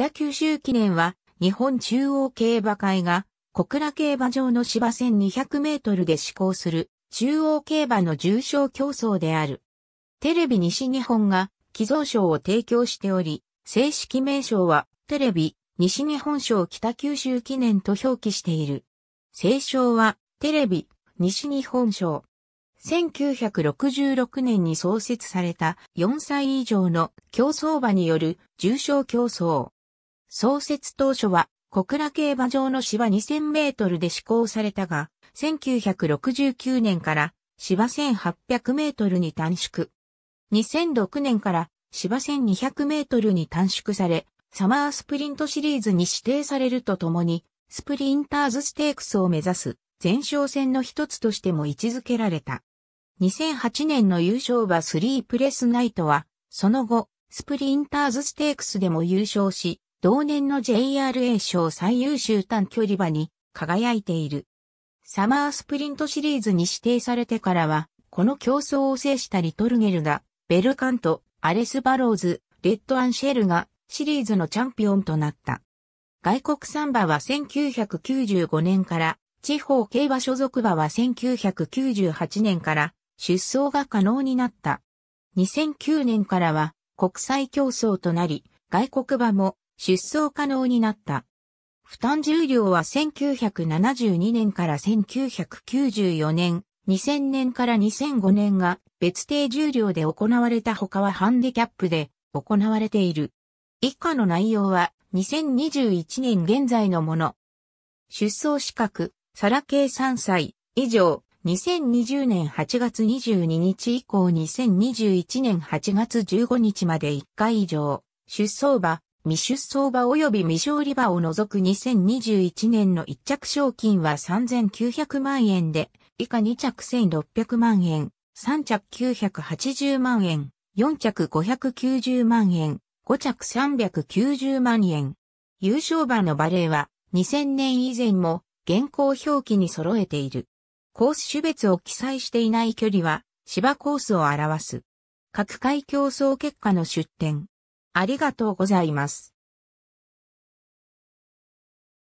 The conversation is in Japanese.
北九州記念は、日本中央競馬会が、小倉競馬場の芝1200メートルで施行する、中央競馬の重賞競争である。テレビ西日本が、寄贈賞を提供しており、正式名称は、テレビ、西日本賞北九州記念と表記している。正称は、テレビ、西日本賞。1966年に創設された4歳以上の競争馬による重賞競争。創設当初は小倉競馬場の芝2000メートルで施行されたが、1969年から芝1800メートルに短縮。2006年から芝1200メートルに短縮され、サマースプリントシリーズに指定されるとともに、スプリンターズステークスを目指す前哨戦の一つとしても位置づけられた。2008年の優勝馬スリープレスナイトは、その後、スプリンターズステークスでも優勝し、同年の JRA 賞最優秀短距離馬に輝いている。サマースプリントシリーズに指定されてからは、この競争を制したリトルゲルが、ベルカント、アレス・バローズ、レッド・アンシェルがシリーズのチャンピオンとなった。外国産馬は1995年から、地方競馬所属馬は1998年から出走が可能になった。2009年からは国際競争となり、外国馬も出走可能になった。負担重量は1972年から1994年、2000年から2005年が別定重量で行われた他はハンデキャップで行われている。以下の内容は2021年現在のもの。出走資格、サラ系3歳以上、2020年8月22日以降2021年8月15日まで1回以上、出走場、未出走馬及び未勝利馬を除く2021年の一着賞金は3900万円で、以下2着1600万円、3着980万円、4着590万円、5着390万円。優勝馬のバレーは2000年以前も現行表記に揃えている。コース種別を記載していない距離は芝コースを表す。各回競争結果の出展。ありがとうございます。